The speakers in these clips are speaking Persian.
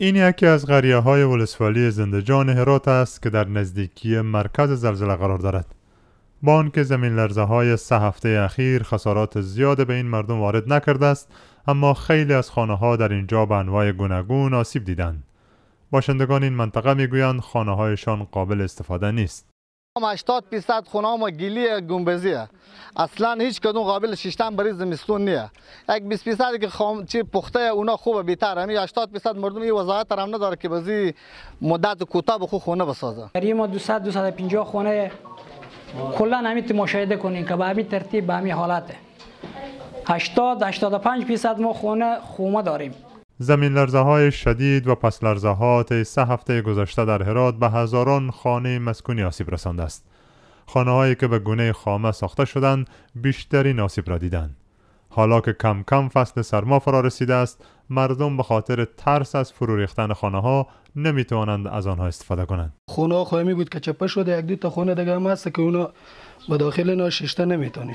این یکی از غریه های ولسوالی زندجان هرات است که در نزدیکی مرکز زلزله قرار دارد با آنکه زمین لرزه های سه هفته اخیر خسارات زیاد به این مردم وارد نکرده است اما خیلی از خانه ها در اینجا به انواع گوناگون آسیب دیدند باشندگان این منطقه میگویند خانه هایشان قابل استفاده نیست 80 درصد خونه ما گلی گنبزیه اصلا هیچ کدوم قابل شیشتن برای زمستون نیه یک 20 درصد که خام چی پخته اونا خوبه بیتر 80 یعنی درصد مردم این وظایف هم نداره که بزی مدت کوتاه بخو خونه بسازه برای ما 200 250 خونه کلا همین مشاهده کنین که به همین ترتیب به همین حالته 80 85 درصد ما خونه خومه داریم زمین لرزه های شدید و پس لرزه ها سه هفته گذشته در هرات به هزاران خانه مسکونی آسیب رسانده است. خانه هایی که به گونه خامه ساخته شدند بیشترین آسیب را دیدند. حالا که کم کم فصل سرما فرا رسیده است، مردم به خاطر ترس از فرو ریختن خانه ها نمی توانند از آنها استفاده کنند. خونه ها خواهی بود که چپه شده یک دو تا خونه دیگه هم هست که اونا به داخل ناششته نمی نمیتونی.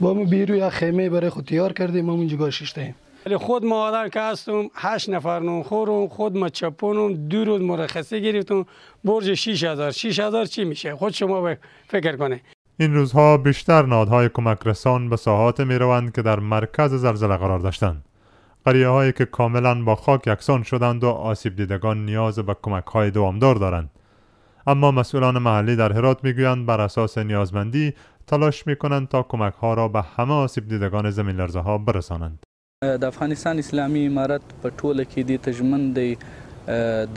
با ما بیرو خیمه برای خود تیار کردیم ما اونجا ششته ایم. ولی خود ما آدم که هستم هشت نفر خورم خود ما چپونم دو روز مرخصی گرفتم برج 6000 هزار چی میشه خود شما فکر کنه این روزها بیشتر نادهای کمک رسان به ساحات می روند که در مرکز زلزله قرار داشتند قریه هایی که کاملا با خاک یکسان شدند و آسیب دیدگان نیاز به کمک های دوامدار دارند اما مسئولان محلی در هرات میگویند بر اساس نیازمندی تلاش می کنند تا کمک ها را به همه آسیب دیدگان زمین لرزه ها برسانند د افغانستان اسلامي امارت په ټوله کې د تجمن دی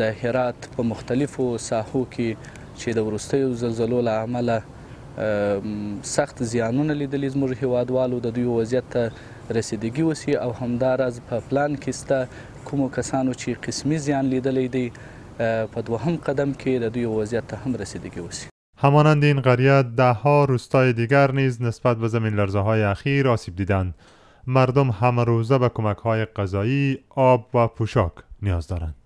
د هرات په مختلفو ساحو کې چې د ورستیو زلزلو له امله سخت زیانونه لیدل زموږ هوادوالو د دوی وضعیت ته رسیدګي وسی او همداراز په پلان کې ستا کوم کسانو چې قسمي زیان لیدلې دي په دوهم قدم کې د دوی وضعیت ته هم رسیدګي وسی همانند این قریه ده ها روستای دیگر نیز نسبت به زمین لرزه های اخیر آسیب دیدند مردم همه روزه به کمک های غذایی، آب و پوشاک نیاز دارند.